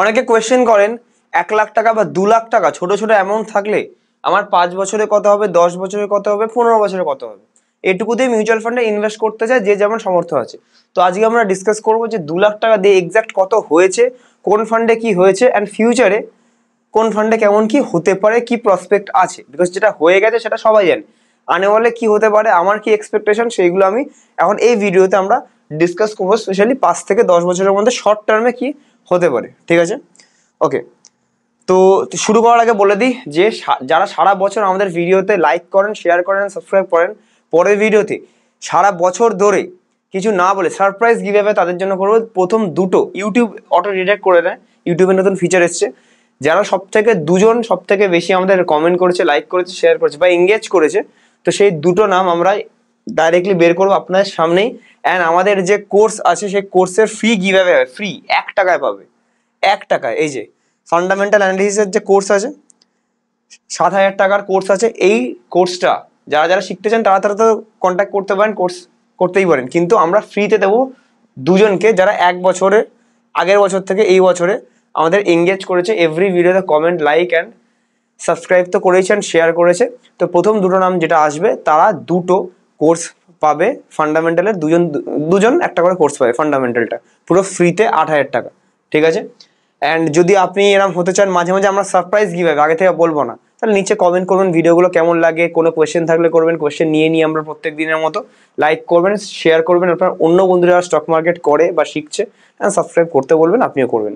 অনেকে কোয়েশ্চেন করেন এক লাখ টাকা বা দু লাখ টাকা ছোট ছোট অ্যামাউন্ট থাকলে আমার পাঁচ বছরে কত হবে দশ বছরে কত হবে পনেরো বছরে কত হবে এটুকুতেই মিউচুয়াল ফান্ডে ইনভেস্ট করতে চায় যে যেমন সমর্থ আছে তো আজকে আমরা ডিসকাস করব যে দু লাখ টাকা দিয়ে এক্স্যাক্ট কত হয়েছে কোন ফান্ডে কি হয়েছে অ্যান্ড ফিউচারে কোন ফান্ডে কেমন কি হতে পারে কি প্রসপেক্ট আছে বিকজ যেটা হয়ে গেছে সেটা সবাই জানে বলে কি হতে পারে আমার কি এক্সপেকটেশন সেইগুলো আমি এখন এই ভিডিওতে আমরা ডিসকাস করবো স্পেশালি পাঁচ থেকে দশ বছরের মধ্যে শর্ট টার্মে কি হতে পারে ঠিক আছে ওকে তো শুরু করার আগে বলে দিই যে যারা সারা বছর আমাদের ভিডিওতে লাইক করেন শেয়ার করেন সাবস্ক্রাইব করেন পরের ভিডিওতে সারা বছর ধরে কিছু না বলে সারপ্রাইজ অ্যাপে তাদের জন্য করবো প্রথম দুটো ইউটিউব অটো ডিটেক্ট করে নেয় ইউটিউবে নতুন ফিচার এসছে যারা সব থেকে দুজন সব থেকে বেশি আমাদের কমেন্ট করেছে লাইক করেছে শেয়ার করেছে বা এঙ্গেজ করেছে তো সেই দুটো নাম আমরা ডাইরেক্টলি বের করবো আপনার সামনেই অ্যান্ড আমাদের যে কোর্স আছে সেই কোর্সের ফ্রি কীভাবে হবে ফ্রি এক টাকায় পাবে এক টাকায় এই যে ফান্ডামেন্টাল অ্যানালিসিসের যে কোর্স আছে সাত হাজার টাকার কোর্স আছে এই কোর্সটা যারা যারা শিখতে চান তারা তারা তো কন্ট্যাক্ট করতে পারেন কোর্স করতেই পারেন কিন্তু আমরা ফ্রিতে দেবো দুজনকে যারা এক বছরে আগের বছর থেকে এই বছরে আমাদের এঙ্গেজ করেছে এভরি ভিডিওতে কমেন্ট লাইক অ্যান্ড সাবস্ক্রাইব তো করেছেন শেয়ার করেছে তো প্রথম দুটো নাম যেটা আসবে তারা দুটো কোর্স পাবে ফান্ডামেন্টালের দুজন দুজন একটা করে কোর্স পাবে ফান্ডামেন্টালটা পুরো ফ্রিতে আট হাজার টাকা ঠিক আছে অ্যান্ড যদি আপনি এরম হতে চান মাঝে মাঝে আমরা সারপ্রাইজ কীভাবে আগে থেকে বলবো না তাহলে নিচে কমেন্ট করবেন ভিডিওগুলো কেমন লাগে কোনো কোয়েশ্চেন থাকলে করবেন কোয়েশ্চেন নিয়ে নিয়ে আমরা প্রত্যেক দিনের মতো লাইক করবেন শেয়ার করবেন আপনার অন্য বন্ধুরা স্টক মার্কেট করে বা শিখছে অ্যান্ড সাবস্ক্রাইব করতে বলবেন আপনিও করবেন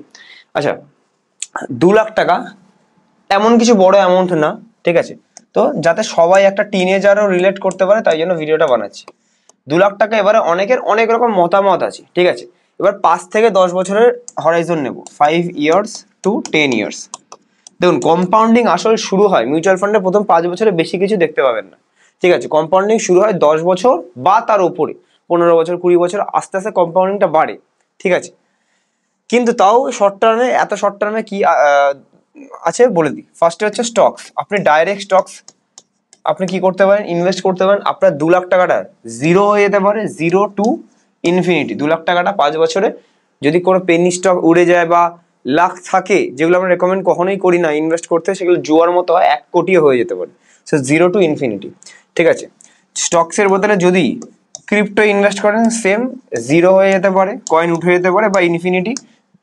আচ্ছা দু লাখ টাকা এমন কিছু বড় অ্যামাউন্ট না ঠিক আছে তো যাতে সবাই একটা টিনেজারও রিলেট করতে পারে তাই জন্য ভিডিওটা বানাচ্ছি দু লাখ টাকা এবারে অনেকের অনেক রকম মতামত আছে ঠিক আছে এবার পাঁচ থেকে দশ বছরের হরাইজন নেব five years to ten years দেখুন কম্পাউন্ডিং আসলে শুরু হয় মিউচুয়াল ফান্ডে প্রথম পাঁচ বছরে বেশি কিছু দেখতে পাবেন না ঠিক আছে কম্পাউন্ডিং শুরু হয় দশ বছর বা তার উপরে পনেরো বছর কুড়ি বছর আস্তে আস্তে কম্পাউন্ডিংটা বাড়ে ঠিক আছে কিন্তু তাও শর্ট টার্মে এত শর্ট টার্মে কি আছে বলে দিই ফার্স্টে হচ্ছে স্টকস আপনি ডাইরেক্ট স্টকস আপনি কি করতে পারেন ইনভেস্ট করতে পারেন আপনার দু লাখ টাকাটা জিরো হয়ে যেতে পারে জিরো টু ইনফিনিটি দু লাখ টাকাটা পাঁচ বছরে যদি কোনো পেনি স্টক উড়ে যায় বা লাখ থাকে যেগুলো আমরা রেকমেন্ড কখনোই করি না ইনভেস্ট করতে সেগুলো জুয়ার মতো হয় এক কোটিও হয়ে যেতে পারে সো জিরো টু ইনফিনিটি ঠিক আছে স্টকসের বদলে যদি ক্রিপ্টো ইনভেস্ট করেন সেম জিরো হয়ে যেতে পারে কয়েন উঠে যেতে পারে বা ইনফিনিটি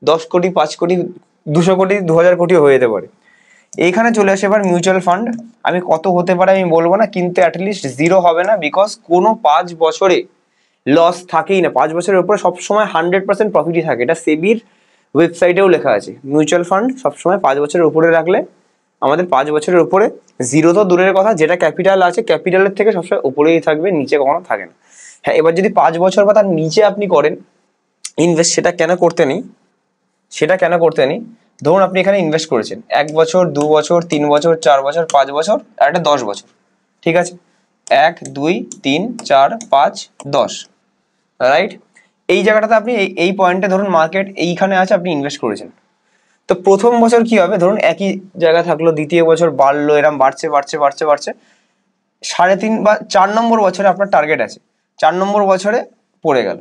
দশ কোটি পাঁচ কোটি দুশো কোটি দু হাজার কোটি হয়ে যেতে পারে এইখানে চলে আসে এবার মিউচুয়াল ফান্ড আমি কত হতে পারে আমি বলবো না কিন্তু অ্যাটলিস্ট জিরো হবে না বিকজ কোনো পাঁচ বছরে লস থাকেই না পাঁচ বছরের উপরে সবসময় হান্ড্রেড পার্সেন্ট প্রফিটই থাকে এটা সেবির ওয়েবসাইটেও লেখা আছে মিউচুয়াল ফান্ড সবসময় পাঁচ বছরের উপরে রাখলে আমাদের পাঁচ বছরের উপরে জিরো তো দূরের কথা যেটা ক্যাপিটাল আছে ক্যাপিটালের থেকে সবসময় উপরেই থাকবে নিচে কখনো থাকে না হ্যাঁ এবার যদি পাঁচ বছর বা তার নিচে আপনি করেন ইনভেস্ট সেটা কেন করতে নেই সেটা কেন করতে নেই ধরুন আপনি এখানে ইনভেস্ট করেছেন এক বছর দু বছর তিন বছর চার বছর পাঁচ বছর আর একটা দশ বছর ঠিক আছে এক দুই তিন চার পাঁচ দশ রাইট এই জায়গাটাতে আপনি এই পয়েন্টে ধরুন মার্কেট এইখানে আছে আপনি ইনভেস্ট করেছেন তো প্রথম বছর কি হবে ধরুন একই জায়গা থাকলো দ্বিতীয় বছর বাড়লো এরম বাড়ছে বাড়ছে বাড়ছে বাড়ছে সাড়ে তিন বা চার নম্বর বছরে আপনার টার্গেট আছে চার নম্বর বছরে পড়ে গেল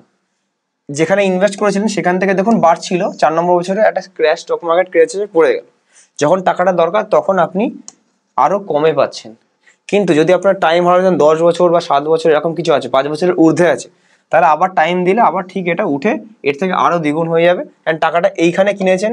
যেখানে ইনভেস্ট করেছিলেন সেখান থেকে দেখুন বাড়ছিল চার নম্বর বছরে একটা ক্র্যাশ স্টক মার্কেট ক্র্যাশ পড়ে গেল যখন টাকাটা দরকার তখন আপনি আরও কমে পাচ্ছেন কিন্তু যদি আপনার টাইম হরাইজন দশ বছর বা সাত বছর এরকম কিছু আছে পাঁচ বছরের ঊর্ধ্বে আছে তাহলে আবার টাইম দিলে আবার ঠিক এটা উঠে এর থেকে আরও দ্বিগুণ হয়ে যাবে অ্যান্ড টাকাটা এইখানে কিনেছেন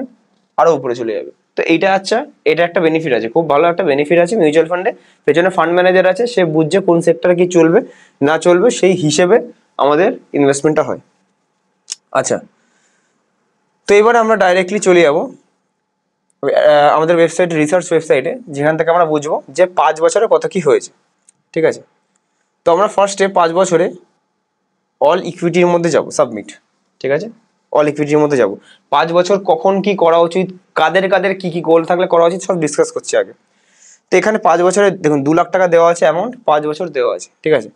আরও উপরে চলে যাবে তো এইটা আচ্ছা এটা একটা বেনিফিট আছে খুব ভালো একটা বেনিফিট আছে মিউচুয়াল ফান্ডে পেছনে ফান্ড ম্যানেজার আছে সে বুঝছে কোন সেক্টরে কি চলবে না চলবে সেই হিসেবে আমাদের ইনভেস্টমেন্টটা হয় আচ্ছা তো এবারে আমরা ডাইরেক্টলি চলে যাব আমাদের ওয়েবসাইট রিসার্চ ওয়েবসাইটে যেখান থেকে আমরা বুঝবো যে পাঁচ বছরে কত কি হয়েছে ঠিক আছে তো আমরা ফার্স্টে পাঁচ বছরে অল ইকুইটির মধ্যে যাব সাবমিট ঠিক আছে অল ইকুইটির মধ্যে যাব পাঁচ বছর কখন কি করা উচিত কাদের কাদের কি কি গোল থাকলে করা উচিত সব ডিসকাস করছি আগে তো এখানে পাঁচ বছরে দেখুন দু লাখ টাকা দেওয়া আছে অ্যামাউন্ট পাঁচ বছর দেওয়া আছে ঠিক আছে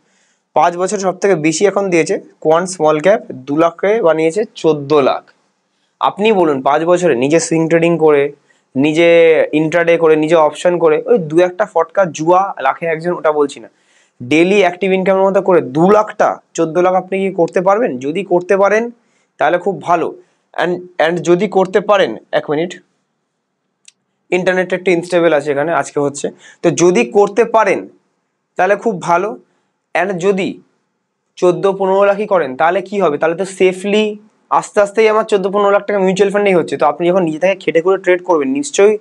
পাঁচ বছর সব থেকে বেশি এখন দিয়েছে কোয়ান স্মল ক্যাপ দু লাখে বানিয়েছে চোদ্দ লাখ আপনি বলুন পাঁচ বছরে নিজে সুইং ট্রেডিং করে নিজে ইন্টারডে করে নিজে অপশন করে ওই দু একটা ফটকা জুয়া লাখে একজন ওটা বলছি না ডেলি অ্যাক্টিভ ইনকামের মতো করে দু লাখটা চোদ্দ লাখ আপনি কি করতে পারবেন যদি করতে পারেন তাহলে খুব ভালো অ্যান্ড অ্যান্ড যদি করতে পারেন এক মিনিট ইন্টারনেট একটা ইনস্টেবল আছে এখানে আজকে হচ্ছে তো যদি করতে পারেন তাহলে খুব ভালো অ্যান্ড যদি চোদ্দো পনেরো লাখই করেন তাহলে কি হবে তাহলে তো সেফলি আস্তে আস্তেই আমার চোদ্দো পনেরো লাখ টাকা মিউচুয়াল ফান্ডেই হচ্ছে তো আপনি যখন নিজে থেকে খেটে করে ট্রেড করবেন নিশ্চয়ই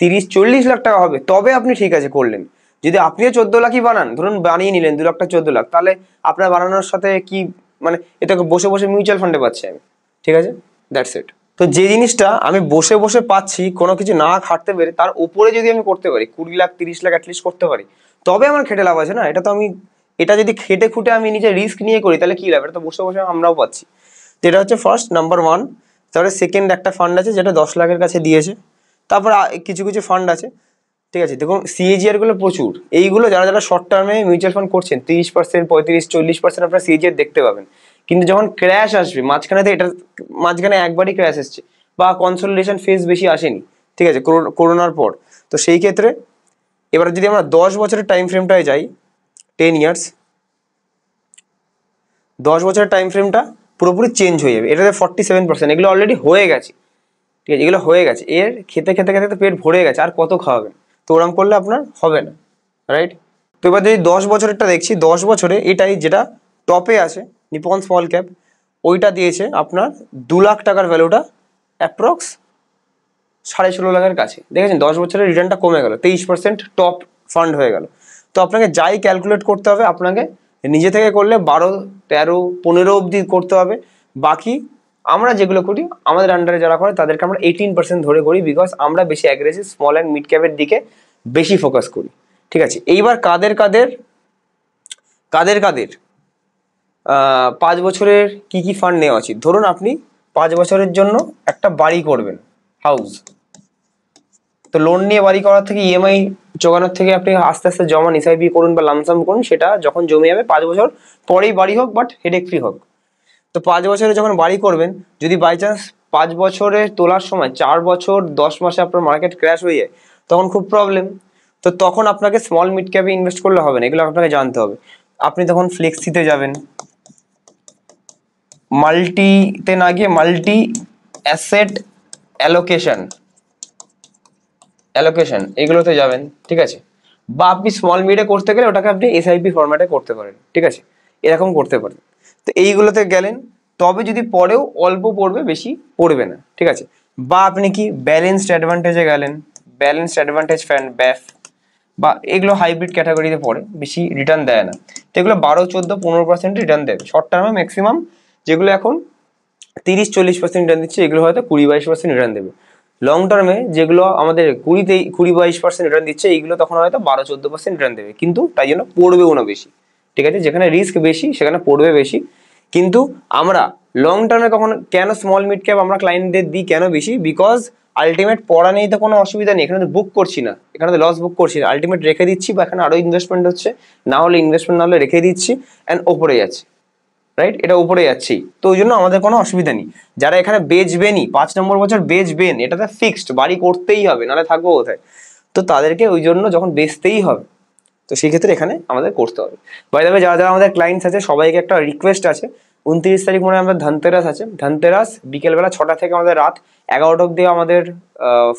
তিরিশ চল্লিশ লাখ টাকা হবে তবে আপনি ঠিক আছে করলেন যদি আপনিও চোদ্দো লাখই বানান ধরুন বানিয়ে নিলেন দু লাখটা চোদ্দো লাখ তাহলে আপনার বানানোর সাথে কি মানে এটাকে বসে বসে মিউচুয়াল ফান্ডে পাচ্ছি আমি ঠিক আছে দ্যাটস ইট তো যে জিনিসটা আমি বসে বসে পাচ্ছি কোনো কিছু না খাটতে পেরে তার উপরে যদি আমি করতে পারি কুড়ি লাখ তিরিশ লাখ অ্যাটলিস্ট করতে পারি তবে আমার খেটে লাভ আছে না এটা তো আমি এটা যদি খেটে খুঁটে আমি নিজে রিস্ক নিয়ে করি তাহলে কী লাভ এটা তো বসে বসে আমরাও পাচ্ছি তো এটা হচ্ছে ফার্স্ট নাম্বার ওয়ান তারপরে সেকেন্ড একটা ফান্ড আছে যেটা দশ লাখের কাছে দিয়েছে তারপর কিছু কিছু ফান্ড আছে ঠিক আছে দেখুন সিএজিআরগুলো প্রচুর এইগুলো যারা যারা শর্ট টার্মে মিউচুয়াল ফান্ড করছেন তিরিশ পার্সেন্ট পঁয়ত্রিশ চল্লিশ পার্সেন্ট আপনারা সিএজিআর দেখতে পাবেন কিন্তু যখন ক্র্যাশ আসবে মাঝখানে তো এটা মাঝখানে একবারই ক্র্যাশ এসছে বা কনসোলিডেশন ফেজ বেশি আসেনি ঠিক আছে করোনার পর তো সেই ক্ষেত্রে এবার যদি আমরা দশ বছরের টাইম ফ্রেমটায় যাই টেন ইয়ার্স দশ বছরের টাইম ফ্রেমটা পুরোপুরি চেঞ্জ হয়ে যাবে এটাতে ফর্টি সেভেন পার্সেন্ট এগুলো অলরেডি হয়ে গেছে ঠিক আছে এগুলো হয়ে গেছে এর খেতে খেতে খেতে পেট ভরে গেছে আর কত খাওয়াবেন তো ওরম করলে আপনার হবে না রাইট তো এবার যদি দশ বছরেরটা দেখছি দশ বছরে এটাই যেটা টপে আছে নিপন স্মল ক্যাপ ওইটা দিয়েছে আপনার দু লাখ টাকার ভ্যালুটা অ্যাপ্রক্স সাড়ে ষোলো লাখের কাছে দেখেছেন দশ বছরের রিটার্নটা কমে গেল তেইশ পার্সেন্ট টপ ফান্ড হয়ে গেল তো আপনাকে যাই ক্যালকুলেট করতে হবে আপনাকে নিজে থেকে করলে বারো তেরো পনেরো অবধি করতে হবে বাকি আমরা যেগুলো করি আমাদের আন্ডারে যারা করে তাদেরকে আমরা এইটিন পার্সেন্ট ধরে করি বিকজ আমরা বেশি অ্যাগ্রেসিভ স্মল অ্যান্ড মিড ক্যাপের দিকে বেশি ফোকাস করি ঠিক আছে এইবার কাদের কাদের কাদের কাদের পাঁচ বছরের কি কি ফান্ড নেওয়া উচিত ধরুন আপনি পাঁচ বছরের জন্য একটা বাড়ি করবেন হাউস তো লোন নিয়ে বাড়ি করার থেকে ইএমআই জোগানোর থেকে আপনি আস্তে আস্তে নিসাই এসআইপি করুন বা লামসাম করুন সেটা যখন জমে যাবে পাঁচ বছর পরেই বাড়ি হোক বাট হেডেক ফ্রি হোক তো পাঁচ বছরে যখন বাড়ি করবেন যদি বাই চান্স পাঁচ বছরে তোলার সময় চার বছর দশ মাসে আপনার মার্কেট ক্র্যাশ হয়ে যায় তখন খুব প্রবলেম তো তখন আপনাকে স্মল মিড ক্যাপে ইনভেস্ট করলে হবে না এগুলো আপনাকে জানতে হবে আপনি তখন ফ্লেক্সিতে যাবেন মাল্টিতে না গিয়ে মাল্টি অ্যাসেট অ্যালোকেশন অ্যালোকেশন এগুলোতে যাবেন ঠিক আছে বা আপনি স্মল মিডে করতে গেলে ওটাকে আপনি এসআইপি ফরম্যাটে করতে পারেন ঠিক আছে এরকম করতে পারেন তো এইগুলোতে গেলেন তবে যদি পরেও অল্প পড়বে বেশি পড়বে না ঠিক আছে বা আপনি কি ব্যালেন্সড অ্যাডভান্টেজে গেলেন ব্যালেন্সড অ্যাডভান্টেজ ফ্যান ব্যাফ বা এগুলো হাইব্রিড ক্যাটাগরিতে পড়ে বেশি রিটার্ন দেয় না তো এগুলো বারো চোদ্দো পনেরো পার্সেন্ট রিটার্ন দেবে শর্ট টার্মে ম্যাক্সিমাম যেগুলো এখন তিরিশ চল্লিশ পার্সেন্ট রিটার্ন দিচ্ছে এগুলো হয়তো কুড়ি বাইশ পার্সেন্ট রিটার্ন দেবে লং টার্মে যেগুলো আমাদের কুড়িতে কুড়ি বাইশ পার্সেন্ট রিটার্ন দিচ্ছে এইগুলো তখন হয়তো বারো চোদ্দো পার্সেন্ট রিটার্ন দেবে কিন্তু তাই জন্য পড়বেও না বেশি ঠিক আছে যেখানে রিস্ক বেশি সেখানে পড়বে বেশি কিন্তু আমরা লং টার্মে কখন কেন স্মল মিড ক্যাপ আমরা ক্লায়েন্টদের দিই কেন বেশি বিকজ আলটিমেট পড়া নেই তো কোনো অসুবিধা নেই এখানে তো বুক করছি না এখানে তো লস বুক করছি না আলটিমেট রেখে দিচ্ছি বা এখানে আরও ইনভেস্টমেন্ট হচ্ছে না হলে ইনভেস্টমেন্ট না হলে রেখে দিচ্ছি অ্যান্ড ওপরে যাচ্ছে রাইট এটা উপরে যাচ্ছেই তো ওই জন্য আমাদের কোনো অসুবিধা নেই যারা এখানে বেচবেনই পাঁচ নম্বর বছর বেচবেন এটাতে ফিক্সড বাড়ি করতেই হবে নাহলে থাকবো কোথায় তো তাদেরকে ওই জন্য যখন বেচতেই হবে তো সেক্ষেত্রে এখানে আমাদের করতে হবে দেবে যারা যারা আমাদের ক্লায়েন্টস আছে সবাইকে একটা রিকোয়েস্ট আছে উনত্রিশ তারিখ মনে আমাদের ধনতেরাস আছে ধনতেরাস বিকেলবেলা ছটা থেকে আমাদের রাত এগারোটা অব্দি আমাদের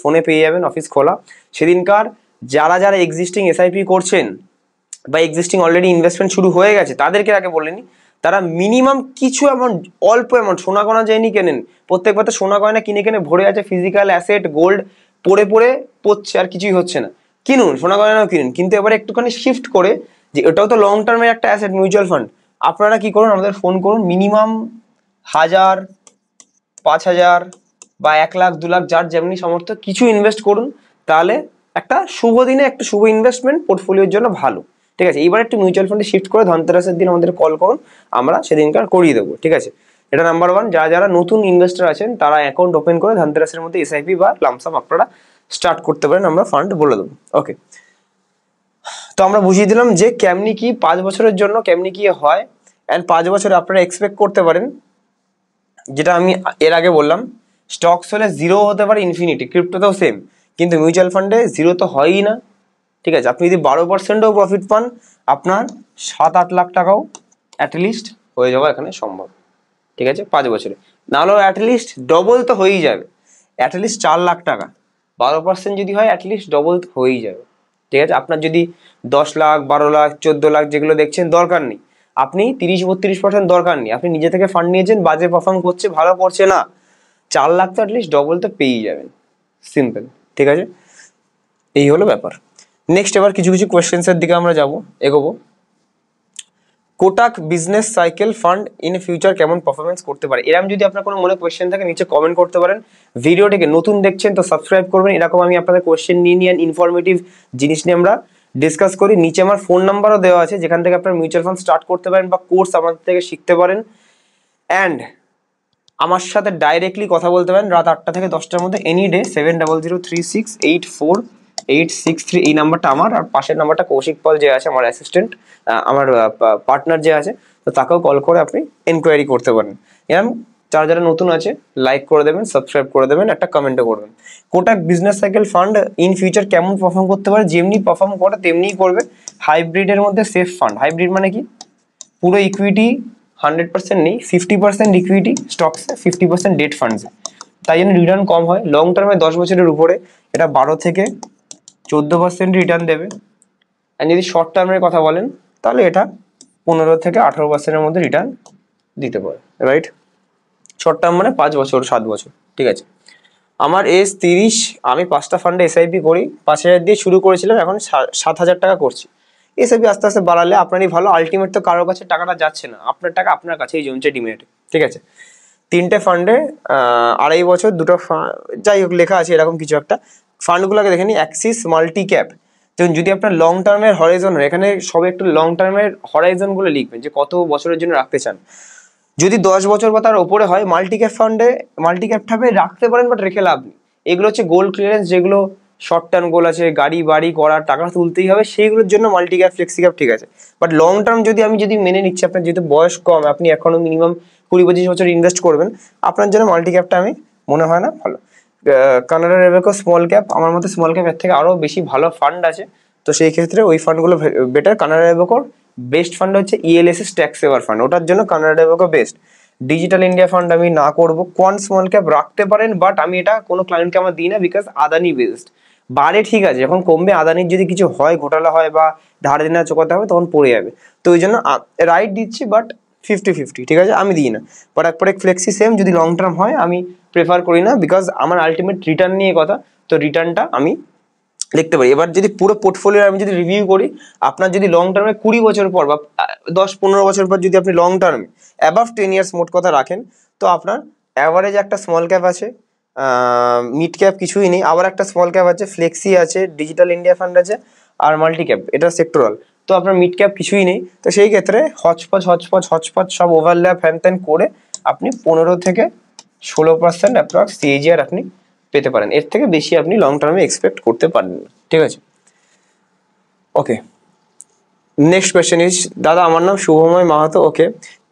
ফোনে পেয়ে যাবেন অফিস খোলা সেদিনকার যারা যারা এক্সিস্টিং এসআইপি করছেন বা এক্সিস্টিং অলরেডি ইনভেস্টমেন্ট শুরু হয়ে গেছে তাদেরকে আগে বলেনি তারা মিনিমাম কিছু অ্যামাউন্ট অল্প অ্যামাউন্ট সোনা গয়না যায়নি কেনেন প্রত্যেকবার তো সোনা গয়না কিনে কিনে ভরে আছে ফিজিক্যাল অ্যাসেট গোল্ড পড়ে পড়ে পড়ছে আর কিছুই হচ্ছে না কিনুন সোনা গয়নাও কিনুন কিন্তু এবার একটুখানি শিফট করে যে এটাও তো লং টার্মের একটা অ্যাসেট মিউচুয়াল ফান্ড আপনারা কি করুন আমাদের ফোন করুন মিনিমাম হাজার পাঁচ হাজার বা এক লাখ দু লাখ যার যেমনি সমর্থ কিছু ইনভেস্ট করুন তাহলে একটা শুভ দিনে একটা শুভ ইনভেস্টমেন্ট পোর্টফোলিওর জন্য ভালো ঠিক আছে এইবার একটু মিউচুয়াল ফান্ডে শিফট করে ধনতেরাসের দিন আমাদের কল করুন আমরা সেদিনকার করিয়ে দেবো ঠিক আছে এটা নাম্বার ওয়ান যারা যারা নতুন ইনভেস্টার আছেন তারা অ্যাকাউন্ট ওপেন করে ধনতেরাসের মধ্যে এসআইপি বা লামসাম আপনারা স্টার্ট করতে পারেন আমরা ফান্ড বলে দেবো ওকে তো আমরা বুঝিয়ে দিলাম যে কেমনি কি পাঁচ বছরের জন্য কেমনি কি হয় অ্যান্ড পাঁচ বছরে আপনারা এক্সপেক্ট করতে পারেন যেটা আমি এর আগে বললাম স্টকস হলে জিরো হতে পারে ইনফিনিটি ক্রিপ্টোতেও সেম কিন্তু মিউচুয়াল ফান্ডে জিরো তো হয়ই না ঠিক আছে আপনি যদি বারো পার্সেন্টও প্রফিট পান আপনার সাত আট লাখ টাকাও অ্যাটলিস্ট হয়ে যাওয়া এখানে সম্ভব ঠিক আছে পাঁচ বছরে নাহলেও অ্যাটলিস্ট ডবল তো হয়েই যাবে অ্যাটলিস্ট চার লাখ টাকা বারো পার্সেন্ট যদি হয় অ্যাটলিস্ট ডবল তো হয়েই যাবে ঠিক আছে আপনার যদি দশ লাখ বারো লাখ চোদ্দো লাখ যেগুলো দেখছেন দরকার নেই আপনি তিরিশ বত্রিশ পার্সেন্ট দরকার নেই আপনি নিজে থেকে ফান্ড নিয়েছেন বাজে পারফর্ম করছে ভালো করছে না চার লাখ তো অ্যাটলিস্ট ডবল তো পেয়েই যাবেন সিম্পল ঠিক আছে এই হলো ব্যাপার নেক্সট এবার কিছু কিছু কোয়েশ্চেন্সের দিকে আমরা যাব এগোবো Kotak business cycle fund in future কেমন পারফরমেন্স করতে পারে এরকম যদি আপনার কোনো মনে কোয়েশ্চেন থাকে নিচে কমেন্ট করতে পারেন ভিডিওটিকে নতুন দেখছেন তো সাবস্ক্রাইব করবেন এরকম আমি আপনাদের কোয়েশ্চেন নিয়ে নিয়ে ইনফরমেটিভ জিনিস নিয়ে আমরা ডিসকাস করি নিচে আমার ফোন নাম্বারও দেওয়া আছে যেখান থেকে আপনার মিউচুয়াল ফান্ড স্টার্ট করতে পারেন বা কোর্স আমাদের থেকে শিখতে পারেন অ্যান্ড আমার সাথে ডাইরেক্টলি কথা বলতে পারেন রাত আটটা থেকে দশটার মধ্যে any day seven double zero three six eight four eight six three এই নাম্বারটা আমার আর পাশের নাম্বারটা কৌশিক পল যে আছে আমার অ্যাসিস্ট্যান্ট আমার পার্টনার যে আছে তো তাকেও কল করে আপনি এনকোয়ারি করতে পারেন এরম যারা যারা নতুন আছে লাইক করে দেবেন সাবস্ক্রাইব করে দেবেন একটা কমেন্টও করবেন Kotak business cycle fund in future কেমন পারফর্ম করতে পারে যেমনি পারফর্ম করে তেমনিই করবে হাইব্রিডের মধ্যে সেফ ফান্ড হাইব্রিড মানে কি পুরো ইকুইটি হান্ড্রেড পার্সেন্ট নেই ফিফটি পার্সেন্ট ইকুইটি স্টকসে ফিফটি পার্সেন্ট ডেট ফান্ডসে তাই জন্য রিটার্ন কম হয় লং টার্মে দশ বছরের উপরে এটা বারো থেকে চোদ্দো পার্সেন্ট রিটার্ন দেবে আর যদি শর্ট টার্মের কথা বলেন তাহলে এটা পনেরো থেকে আঠারো পার্সেন্টের মধ্যে রিটার্ন দিতে পারে রাইট শর্ট টার্ম মানে পাঁচ বছর সাত বছর ঠিক আছে আমার এস তিরিশ আমি পাঁচটা ফান্ডে এসআইপি করি পাঁচ হাজার দিয়ে শুরু করেছিলাম এখন সাত হাজার টাকা করছি এসআইপি আস্তে আস্তে বাড়ালে আপনারই ভালো আলটিমেট তো কারোর কাছে টাকাটা যাচ্ছে না আপনার টাকা আপনার কাছেই জমছে ডিমেটে ঠিক আছে তিনটে ফান্ডে আড়াই বছর দুটো যাই হোক লেখা আছে এরকম কিছু একটা ফান্ডগুলোকে দেখে নিই অ্যাক্সিস মাল্টি ক্যাপ দেখুন যদি আপনার লং টার্মের হরাইজন এখানে সবে একটু লং টার্মের হরাইজনগুলো লিখবেন যে কত বছরের জন্য রাখতে চান যদি দশ বছর বা তার ওপরে হয় মাল্টি ক্যাপ ফান্ডে মাল্টি ক্যাপ ঠাপে রাখতে পারেন বাট রেখে লাভ নেই এগুলো হচ্ছে গোল্ড ক্লিয়ারেন্স যেগুলো শর্ট টার্ম গোল আছে গাড়ি বাড়ি করার টাকা তুলতেই হবে সেইগুলোর জন্য মাল্টি ক্যাপ ফ্লেক্সি ক্যাপ ঠিক আছে বাট লং টার্ম যদি আমি যদি মেনে নিচ্ছি আপনার যেহেতু বয়স কম আপনি এখনও মিনিমাম কুড়ি পঁচিশ বছর ইনভেস্ট করবেন আপনার জন্য মাল্টি ক্যাপটা আমি মনে হয় না ভালো কানাডা রেবেকো স্মল ক্যাপ আমার মতে স্মল ক্যাপ এর থেকে আরও বেশি ভালো ফান্ড আছে তো সেই ক্ষেত্রে ওই ফান্ডগুলো বেটার কানাডা রেবেকোর বেস্ট ফান্ড হচ্ছে ইএলএসএস ট্যাক্স সেভার ফান্ড ওটার জন্য Canara Robeco best digital India fund আমি না করব কোয়ান স্মল ক্যাপ রাখতে পারেন বাট আমি এটা কোনো ক্লায়েন্টকে আমার দিই না বিকজ আদানি বেস্ট বারে ঠিক আছে যখন কমবে আদানির যদি কিছু হয় ঘোটালা হয় বা ধার দিনে চোকাতে হবে তখন পড়ে যাবে তো ওই জন্য রাইট দিচ্ছি বাট ফিফটি ফিফটি ঠিক আছে আমি দিই না বাট একপরে ফ্লেক্সি সেম যদি লং টার্ম হয় আমি প্রেফার করি না বিকজ আমার আলটিমেট রিটার্ন নিয়ে কথা তো রিটার্নটা আমি লিখতে পারি এবার যদি পুরো পোর্টফোলিও আমি যদি রিভিউ করি আপনার যদি লং টার্মে কুড়ি বছর পর বা দশ পনেরো বছর পর যদি আপনি লং টার্মে অ্যাবাভ টেন ইয়ার্স মোট কথা রাখেন তো আপনার অ্যাভারেজ একটা স্মল ক্যাপ আছে মিড ক্যাপ কিছুই নেই আবার একটা স্মল ক্যাপ আছে ফ্লেক্সি আছে ডিজিটাল ইন্ডিয়া ফান্ড আছে আর মাল্টি ক্যাপ এটা সেক্টরাল তো আপনার মিড ক্যাপ কিছুই নেই তো সেই ক্ষেত্রে হচপচ হচপচ হচপচ সব ওভারল্যাপ হ্যান ত্যান করে আপনি পনেরো থেকে ষোলো পার্সেন্ট অ্যাপ্রক্স সিএজিআর আপনি পেতে পারেন এর থেকে বেশি আপনি লং টার্মে এক্সপেক্ট করতে পারেন ঠিক আছে ওকে নেক্সট কোয়েশ্চেন ইজ দাদা আমার নাম শুভময় মাহাতো ওকে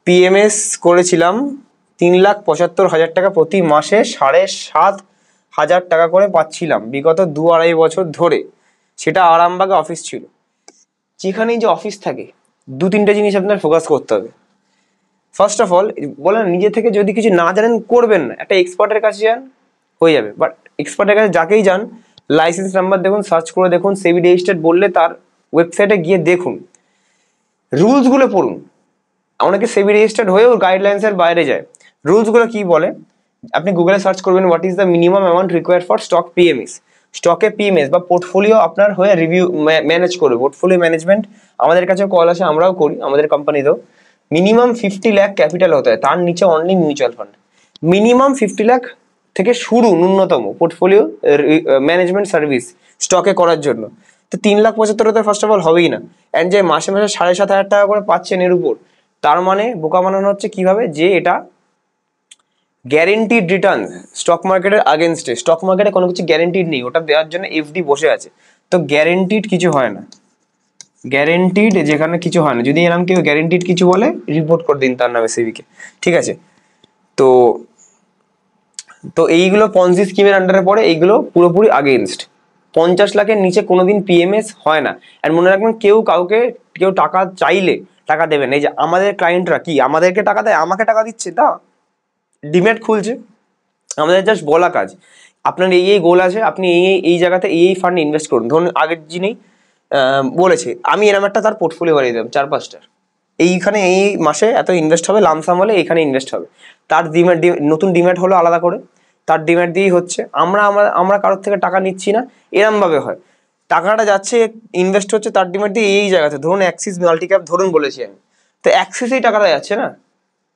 পিএমএস করেছিলাম তিন লাখ পঁচাত্তর হাজার টাকা প্রতি মাসে সাড়ে সাত হাজার টাকা করে পাচ্ছিলাম বিগত দু আড়াই বছর ধরে সেটা আরামবাগে অফিস ছিল যেখানেই যে অফিস থাকে দু তিনটা জিনিস আপনার ফোকাস করতে হবে ফার্স্ট অফ অল বলেন নিজে থেকে যদি কিছু না জানেন করবেন না একটা এক্সপার্টের কাছে যান হয়ে যাবে বাট এক্সপার্টের কাছে যাকেই যান লাইসেন্স নাম্বার দেখুন সার্চ করে দেখুন সেবি রেজিস্টার্ড বললে তার ওয়েবসাইটে গিয়ে দেখুন রুলসগুলো পড়ুন অনেকে সেবি রেজিস্টার্ড হয়েও গাইডলাইন্সের বাইরে যায় রুলসগুলো কি বলে আপনি গুগলে সার্চ করবেন what is the minimum amount require for stock PMS স্টকে পিএমএস বা পোর্টফোলিও আপনার হয়ে রিভিউ ম্যানেজ করবে পোর্টফোলিও ম্যানেজমেন্ট আমাদের কাছে কল আছে আমরাও করি আমাদের কোম্পানিতেও মিনিমাম ফিফটি ল্যাক ক্যাপিটাল হতে হয় তার নিচে only mutual fund minimum fifty lakh থেকে শুরু ন্যূনতম পোর্টফোলিও ম্যানেজমেন্ট সার্ভিস স্টকে করার জন্য তো তিন লাখ পঁচাত্তর হাজার ফার্স্ট অফ অল হবেই না অ্যান্ড যে মাসে মাসে সাড়ে সাত হাজার টাকা করে পাচ্ছেন এর উপর তার মানে বোকা বানানো হচ্ছে কিভাবে যে এটা গ্যারেন্টিড রিটার্ন স্টক মার্কেটের আগেনস্টে স্টক মার্কেটে কোনো কিছু গ্যারেন্টিড নেই ওটা দেওয়ার জন্য এফডি বসে আছে তো গ্যারেন্টিড কিছু হয় না গ্যারেন্টিড যেখানে কিছু হয় না যদি এরকম কেউ গ্যারেন্টিড কিছু বলে রিপোর্ট করে দিন তার নামে সিবিকে ঠিক আছে তো তো এইগুলো পঞ্জি স্কিমের আন্ডারে পড়ে এইগুলো পুরোপুরি আগেনস্ট পঞ্চাশ লাখের নিচে কোনোদিন পিএমএস হয় না আর মনে রাখবেন কেউ কাউকে কেউ টাকা চাইলে টাকা দেবেন এই যে আমাদের ক্লায়েন্টরা কি আমাদেরকে টাকা দেয় আমাকে টাকা দিচ্ছে তা ডিমেট খুলছে আমাদের জাস্ট বলা কাজ আপনার এই এই গোল আছে আপনি এই এই জায়গাতে এই এই ফান্ড ইনভেস্ট করুন ধরুন আগের দিনেই বলেছে আমি এরম একটা তার পোর্টফোলিও বানিয়ে দিলাম চার পাঁচটার এইখানে এই মাসে এত ইনভেস্ট হবে লামসাম হলে এখানে ইনভেস্ট হবে তার ডিম্যাট নতুন ডিম্যাট হলো আলাদা করে তার ডিম্যাট দিয়েই হচ্ছে আমরা আমরা আমরা কারোর থেকে টাকা নিচ্ছি না এরমভাবে হয় টাকাটা যাচ্ছে ইনভেস্ট হচ্ছে তার ডিম্যাট দিয়ে এই জায়গাতে ধরুন অ্যাক্সিস মাল্টি ক্যাপ ধরুন বলেছি আমি তো অ্যাক্সিসেই টাকাটা যাচ্ছে না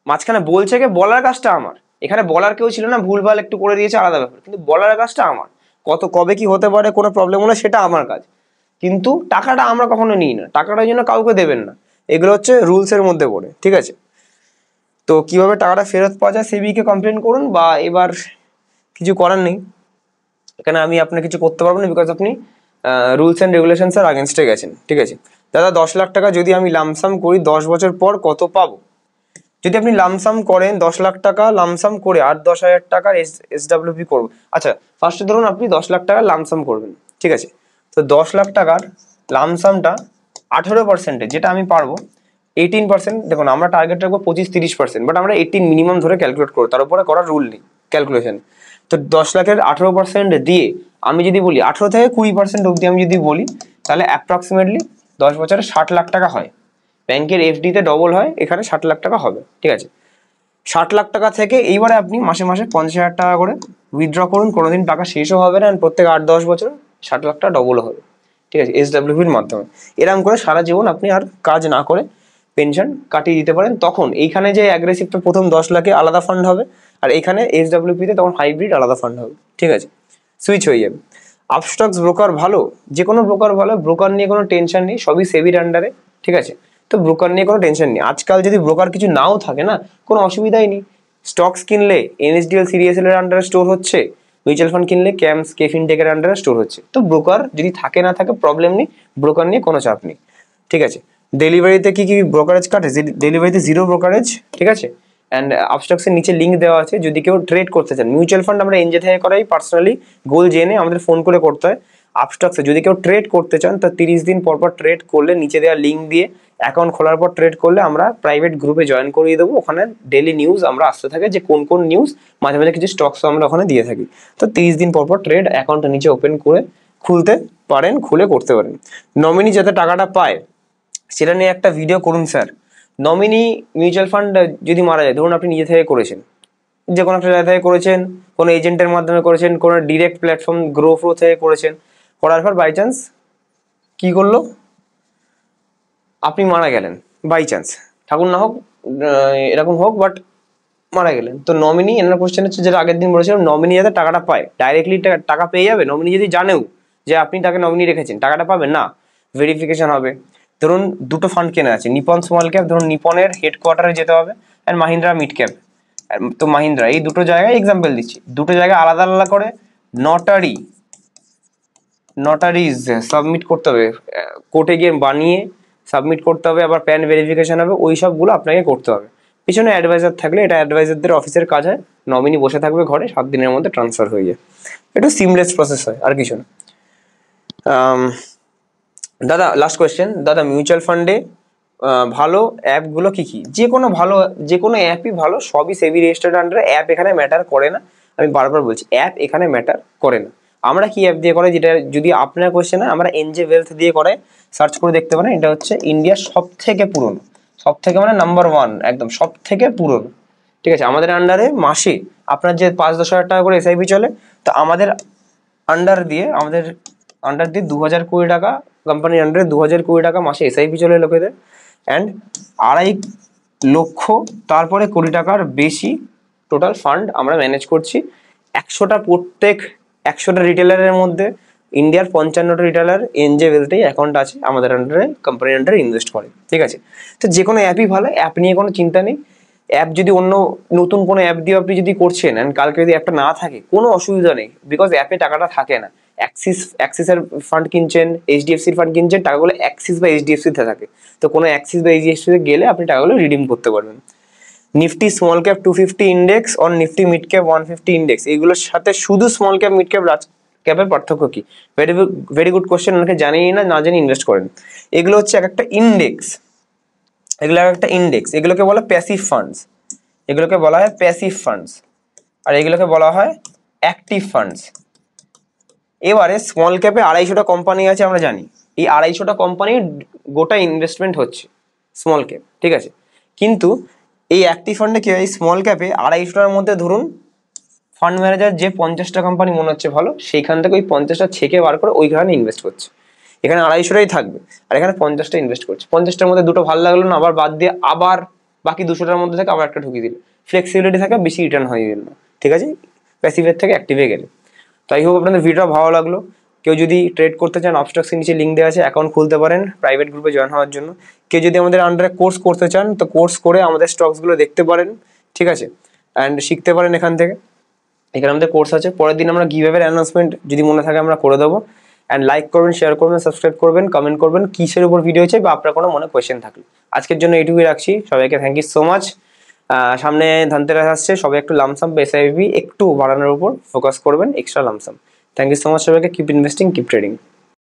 মাঝখানে বলছে কে বলার কাজটা আমার এখানে বলার কেউ ছিল না ভুলভাল একটু করে দিয়েছে আলাদা ব্যাপার কিন্তু বলার কাজটা আমার কত কবে কি হতে পারে কোনো প্রবলেম হলে সেটা আমার কাজ কিন্তু টাকাটা আমরা কখনো নিই না টাকাটার জন্য কাউকে দেবেন না এগুলো হচ্ছে রুলসের মধ্যে পড়ে ঠিক আছে তো কিভাবে টাকাটা ফেরত পাওয়া যায় সিবিকে কমপ্লেন করুন বা এবার কিছু করার নেই এখানে আমি আপনার কিছু করতে পারবো না বিকজ আপনি রুলস অ্যান্ড রেগুলেশনসের আগেনস্টে গেছেন ঠিক আছে দাদা দশ লাখ টাকা যদি আমি লামসাম করি দশ বছর পর কত পাবো যদি আপনি লামসাম করেন দশ লাখ টাকা লামসাম করে আর দশ হাজার টাকার এস এসডাব্লিউপি করবো আচ্ছা ফার্স্টে ধরুন আপনি দশ লাখ টাকা লামসাম করবেন ঠিক আছে তো দশ লাখ টাকার লামসামটা আঠেরো পার্সেন্টে যেটা আমি পারবো এইটিন পার্সেন্ট দেখুন আমরা টার্গেট রাখবো পঁচিশ তিরিশ পার্সেন্ট বাট আমরা এইটিন মিনিমাম ধরে ক্যালকুলেট করবো তার উপরে করার রুল নেই ক্যালকুলেশন তো দশ লাখের আঠেরো পার্সেন্ট দিয়ে আমি যদি বলি আঠেরো থেকে কুড়ি পার্সেন্ট অবধি আমি যদি বলি তাহলে অ্যাপ্রক্সিমেটলি দশ বছরে ষাট লাখ টাকা হয় ব্যাংকের এফডিতে ডবল হয় এখানে ষাট লাখ টাকা হবে ঠিক আছে ষাট লাখ টাকা থেকে এইবারে আপনি মাসে মাসে পঞ্চাশ হাজার টাকা করে উইথড্র করুন কোনোদিন টাকা শেষও হবে না প্রত্যেক আট দশ বছর ষাট লাখটা ডবলও হবে ঠিক আছে এসডাব্লিউপির মাধ্যমে এরকম করে সারা জীবন আপনি আর কাজ না করে পেনশন কাটিয়ে দিতে পারেন তখন এইখানে যে অ্যাগ্রেসিভটা প্রথম দশ লাখে আলাদা ফান্ড হবে আর এখানে এসডাব্লিউপিতে তখন হাইব্রিড আলাদা ফান্ড হবে ঠিক আছে সুইচ হয়ে যাবে আপস্টক্স ব্রোকার ভালো যে কোনো ব্রোকার ভালো ব্রোকার নিয়ে কোনো টেনশন নেই সবই সেভির আন্ডারে ঠিক আছে তো ব্রোকার নিয়ে কোনো টেনশন নেই আজকাল যদি ব্রোকার কিছু নাও থাকে না কোনো অসুবিধাই নেই স্টকস কিনলে এনএসডিএল সিরিয়াসএল এর আন্ডারে স্টোর হচ্ছে মিউচুয়াল ফান্ড কিনলে ক্যাম্পস কেফিন টেকের আন্ডারে স্টোর হচ্ছে তো ব্রোকার যদি থাকে না থাকে প্রবলেম নেই ব্রোকার নিয়ে কোনো চাপ নেই ঠিক আছে ডেলিভারিতে কি কি ব্রোকারেজ কাটে ডেলিভারিতে জিরো ব্রোকারেজ ঠিক আছে অ্যান্ড আপস্টক্সের uh, নিচে লিঙ্ক দেওয়া আছে যদি কেউ ট্রেড করতে চান মিউচুয়াল ফান্ড আমরা এনজে থেকে করাই পার্সোনালি গোল জেনে আমাদের ফোন করে করতে হয় আপস্টক্সে যদি কেউ ট্রেড করতে চান তা তিরিশ দিন পর পর ট্রেড করলে নিচে দেওয়া লিঙ্ক দিয়ে অ্যাকাউন্ট খোলার পর ট্রেড করলে আমরা প্রাইভেট গ্রুপে জয়েন করিয়ে দেবো ওখানে ডেলি নিউজ আমরা আসতে থাকে যে কোন কোন নিউজ মাঝে মাঝে কিছু স্টকস আমরা ওখানে দিয়ে থাকি তো তিরিশ দিন পর পর ট্রেড অ্যাকাউন্টটা নিচে ওপেন করে খুলতে পারেন খুলে করতে পারেন নমিনি যাতে টাকাটা পায় সেটা নিয়ে একটা ভিডিও করুন স্যার নমিনি মিউচুয়াল ফান্ড যদি মারা যায় ধরুন আপনি নিজে থেকে করেছেন যে কোনো একটা জায়গা থেকে করেছেন কোনো এজেন্টের মাধ্যমে করেছেন কোনো ডিরেক্ট প্ল্যাটফর্ম গ্রো ফ্রো থেকে করেছেন করার পর বাই চান্স কী করলো আপনি মারা গেলেন বাই চান্স ঠাকুর না হোক এরকম হোক বাট মারা গেলেন তো নমিনি এনার কোশ্চেন হচ্ছে যেটা আগের দিন বলেছিলাম নমিনি যাতে টাকাটা পায় ডাইরেক্টলি টাকা পেয়ে যাবে নমিনি যদি জানেও যে আপনি তাকে নমিনি রেখেছেন টাকাটা পাবে না ভেরিফিকেশন হবে ধরুন দুটো ফান্ড কেনা আছে নিপন স্মল ক্যাপ ধরুন নিপনের হেডকোয়ার্টারে যেতে হবে অ্যান্ড মাহিন্দ্রা মিড ক্যাপ তো মাহিন্দ্রা এই দুটো জায়গায় এক্সাম্পল দিচ্ছি দুটো জায়গায় আলাদা আলাদা করে নটারি নটারিজ সাবমিট করতে হবে কোর্টে গিয়ে বানিয়ে সাবমিট করতে হবে আবার প্যান ভেরিফিকেশন হবে ওই সবগুলো আপনাকে করতে হবে পিছনে অ্যাডভাইজার থাকলে এটা অ্যাডভাইজারদের অফিসের কাজ হয় নমিনি বসে থাকবে ঘরে সাত দিনের মধ্যে ট্রান্সফার হয়ে যায় এটা সিমলেস প্রসেস হয় আর কিছু না um, দাদা লাস্ট কোয়েশ্চেন দাদা মিউচুয়াল ফান্ডে ভালো অ্যাপগুলো কী কী যে কোনো ভালো যে কোনো অ্যাপই ভালো সবই সেভি রেজিস্টার্ড আন্ডারে অ্যাপ এখানে ম্যাটার করে না আমি বারবার বলছি অ্যাপ এখানে ম্যাটার করে না আমরা কি অ্যাপ দিয়ে করে যেটা যদি আপনার কোয়েশ্চেন হয় আমরা এনজে ওয়েলথ দিয়ে করে সার্চ করে দেখতে পারেন এটা হচ্ছে ইন্ডিয়ার সব থেকে পুরনো সব থেকে মানে নাম্বার ওয়ান একদম সব থেকে পুরন ঠিক আছে আমাদের আন্ডারে মাসে আপনার যে পাঁচ দশ হাজার টাকা করে এসআইপি চলে তো আমাদের আন্ডার দিয়ে আমাদের আন্ডার দিয়ে দু হাজার কুড়ি টাকা কোম্পানির আন্ডারে দু হাজার কুড়ি টাকা মাসে এসআইপি চলে লোকেদের অ্যান্ড আড়াই লক্ষ তারপরে কোটি টাকার বেশি টোটাল ফান্ড আমরা ম্যানেজ করছি একশোটা প্রত্যেক একশোটা রিটেলারের মধ্যে ইন্ডিয়ার পঞ্চান্নটা রিটেলার এন জে ওয়েলতেই অ্যাকাউন্ট আছে আমাদের আন্ডারে কোম্পানির আন্ডারে ইনভেস্ট করে ঠিক আছে তো যে কোনো অ্যাপই ভালো অ্যাপ নিয়ে কোনো চিন্তা নেই অ্যাপ যদি অন্য নতুন কোনো অ্যাপ দিয়ে আপনি যদি করছেন অ্যান্ড কালকে যদি অ্যাপটা না থাকে কোনো অসুবিধা নেই বিকজ অ্যাপে টাকাটা থাকে না অ্যাক্সিস অ্যাক্সিসের ফান্ড কিনছেন এইচডিএফসির ফান্ড কিনছেন টাকাগুলো অ্যাক্সিস বা এইচডিএফসিতে থাকে তো কোনো অ্যাক্সিস বা এইচডিএফসিতে গেলে আপনি টাকাগুলো রিডিম করতে পারবেন Nifty small cap two fifty index or Nifty mid cap one fifty index এইগুলোর সাথে শুধু small cap mid cap large ক্যাপের পার্থক্য কি ভেরি ভেরি গুড কোয়েশ্চেন অনেকে জানেই না না জেনে ইনভেস্ট করেন এগুলো হচ্ছে এক একটা ইন্ডেক্স এগুলো এক একটা ইন্ডেক্স এগুলোকে বলা প্যাসিভ ফান্ডস এগুলোকে বলা হয় প্যাসিভ ফান্ডস আর এগুলোকে বলা হয় অ্যাক্টিভ ফান্ডস এবারে স্মল ক্যাপে আড়াইশোটা কোম্পানি আছে আমরা জানি এই আড়াইশোটা কোম্পানির গোটা ইনভেস্টমেন্ট হচ্ছে স্মল ক্যাপ ঠিক আছে কিন্তু এই একটি ফান্ডে কী হয় স্মল ক্যাপে আড়াইশো টাকার মধ্যে ধরুন ফান্ড ম্যানেজার যে পঞ্চাশটা কোম্পানি মনে হচ্ছে ভালো সেইখান থেকে ওই পঞ্চাশটা ছেকে বার করে ওইখানে ইনভেস্ট করছে এখানে আড়াইশোটাই থাকবে আর এখানে পঞ্চাশটা ইনভেস্ট করছে পঞ্চাশটার মধ্যে দুটো ভালো লাগলো না আবার বাদ দিয়ে আবার বাকি দুশোটার মধ্যে থেকে আবার একটা ঢুকিয়ে দিল ফ্লেক্সিবিলিটি থাকে বেশি রিটার্ন হয়ে গেল ঠিক আছে প্যাসিভের থেকে অ্যাক্টিভে গেলে তাই হোক আপনাদের ভিডিওটা ভালো লাগলো কেউ যদি ট্রেড করতে চান অবস্টক্সের নিচে লিঙ্ক দেওয়া আছে অ্যাকাউন্ট খুলতে পারেন প্রাইভেট গ্রুপে জয়েন হওয়ার জন্য কেউ যদি আমাদের আন্ডারে কোর্স করতে চান তো কোর্স করে আমাদের স্টকসগুলো দেখতে পারেন ঠিক আছে অ্যান্ড শিখতে পারেন এখান থেকে এখানে আমাদের কোর্স আছে পরের দিন আমরা এভের অ্যানাউন্সমেন্ট যদি মনে থাকে আমরা করে দেবো অ্যান্ড লাইক করবেন শেয়ার করবেন সাবস্ক্রাইব করবেন কমেন্ট করবেন কিসের উপর ভিডিও হচ্ছে বা আপনার কোনো মনে কোয়েশ্চেন থাকলে আজকের জন্য এইটুকুই রাখছি সবাইকে থ্যাংক ইউ সো মাচ সামনে ধানতেরাস আসছে সবাই একটু লামসাম বেসআইপি একটু বাড়ানোর উপর ফোকাস করবেন extra lump sum thank you so much সবাইকে কিপ ইনভেস্টিং কিপ ট্রেডিং